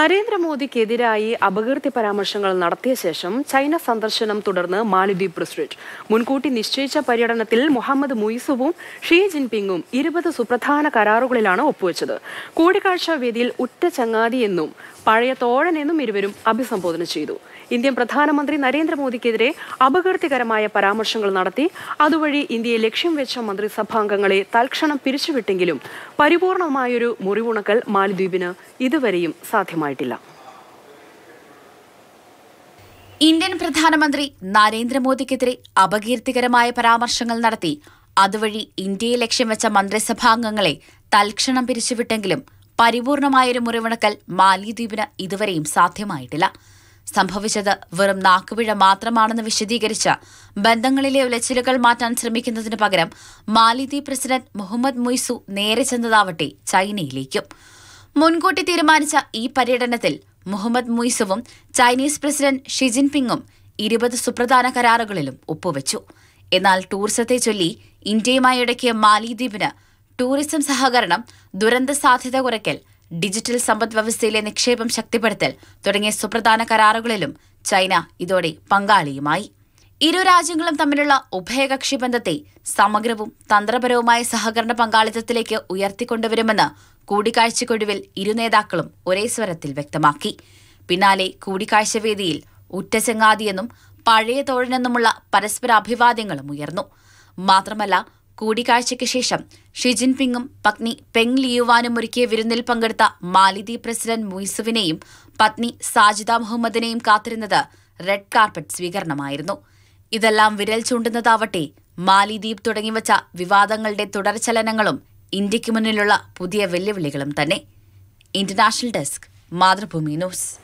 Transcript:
നരേന്ദ്രമോദിക്കെതിരായി അപകീർത്തി പരാമർശങ്ങൾ നടത്തിയ ശേഷം ചൈന സന്ദർശനം തുടർന്ന് മാലിദ്വീപ് പ്രസിഡന്റ് മുൻകൂട്ടി നിശ്ചയിച്ച പര്യടനത്തിൽ മുഹമ്മദ് മുയിസുവും ഷീ ജിൻപിങ്ങും ഇരുപത് സുപ്രധാന കരാറുകളിലാണ് ഒപ്പുവെച്ചത് കൂടിക്കാഴ്ച വേദിയിൽ ഉറ്റ എന്നും പഴയ തോഴനെന്നും ഇരുവരും അഭിസംബോധന ചെയ്തു ഇന്ത്യൻ പ്രധാനമന്ത്രി നരേന്ദ്രമോദിക്കെതിരെ അപകീർത്തികരമായ പരാമർശങ്ങൾ നടത്തി അതുവഴി ഇന്ത്യയെ ലക്ഷ്യം വെച്ച മന്ത്രിസഭാംഗങ്ങളെ തൽക്ഷണം പിരിച്ചുവിട്ടെങ്കിലും പരിപൂർണമായൊരു മുറിവുണക്കൽ മാലിദ്വീപിന് ഇതുവരെയും സാധ്യമായിട്ടില്ല ഇന്ത്യൻ പ്രധാനമന്ത്രി നരേന്ദ്രമോദിക്കെതിരെ അപകീർത്തികരമായ പരാമർശങ്ങൾ നടത്തി അതുവഴി ഇന്ത്യയെ ലക്ഷ്യം വെച്ച മന്ത്രിസഭാംഗങ്ങളെ തൽക്ഷണം പിരിച്ചുവിട്ടെങ്കിലും പരിപൂർണമായൊരു മുറിവണക്കൽ മാലിദ്വീപിന് ഇതുവരെയും സാധ്യമായിട്ടില്ല സംഭവിച്ചത് വെറും നാക്കുപിഴ മാത്രമാണെന്ന് വിശദീകരിച്ച ബന്ധങ്ങളിലെ ഉലച്ചിലുകൾ മാറ്റാൻ ശ്രമിക്കുന്നതിന് പകരം മാലിദ്വീപ് പ്രസിഡന്റ് മുഹമ്മദ് മൊയ്സു നേരെ ചെന്നതാവട്ടെ ചൈനയിലേക്കും മുൻകൂട്ടി തീരുമാനിച്ച ഈ പര്യടനത്തിൽ മുഹമ്മദ് മൊയ്സുവും ചൈനീസ് പ്രസിഡന്റ് ഷി ജിൻപിങ്ങും ഇരുപത് സുപ്രധാന കരാറുകളിലും ഒപ്പുവച്ചു എന്നാൽ ടൂറിസത്തെ ചൊല്ലി ഇന്ത്യയുമായി ഇടയ്ക്ക് മാലിദ്വീപിന് ടൂറിസം സഹകരണം ദുരന്ത സാധ്യത കുറയ്ക്കൽ ഡിജിറ്റൽ സമ്പദ് വ്യവസ്ഥയിലെ നിക്ഷേപം ശക്തിപ്പെടുത്തൽ തുടങ്ങിയ സുപ്രധാന കരാറുകളിലും ചൈന ഇതോടെ പങ്കാളിയുമായി ഇരു രാജ്യങ്ങളും തമ്മിലുള്ള ഉഭയകക്ഷി ബന്ധത്തെ സമഗ്രവും തന്ത്രപരവുമായ സഹകരണ പങ്കാളിത്തത്തിലേക്ക് ഉയർത്തിക്കൊണ്ടുവരുമെന്ന് കൂടിക്കാഴ്ചയ്ക്കൊടുവിൽ ഇരു നേതാക്കളും ഒരേ സ്വരത്തിൽ വ്യക്തമാക്കി പിന്നാലെ കൂടിക്കാഴ്ച വേദിയിൽ ഉറ്റചെങ്ങാതിയെന്നും പഴയ തോഴിനെന്നുമുള്ള പരസ്പര അഭിവാദ്യങ്ങളും ഉയർന്നു മാത്രമല്ല കൂടിക്കാഴ്ചയ്ക്ക് ശേഷം ഷി ജിൻപിങ്ങും പത്നി പെങ് ലിയുവാനും ഒരുക്കിയ വിരുന്നിൽ പങ്കെടുത്ത മാലിദ്വീപ് പ്രസിഡന്റ് മുയിസുവിനെയും പത്നി സാജിദ മുഹമ്മദിനെയും കാത്തിരുന്നത് റെഡ് കാർപ്പറ്റ് സ്വീകരണമായിരുന്നു ഇതെല്ലാം വിരൽ ചൂണ്ടുന്നതാവട്ടെ മാലിദ്വീപ് തുടങ്ങിവച്ച വിവാദങ്ങളുടെ തുടർചലനങ്ങളും ഇന്ത്യയ്ക്ക് മുന്നിലുള്ള പുതിയ വെല്ലുവിളികളും തന്നെ ഇന്റർനാഷണൽ ഡെസ്ക് മാതൃഭൂമി ന്യൂസ്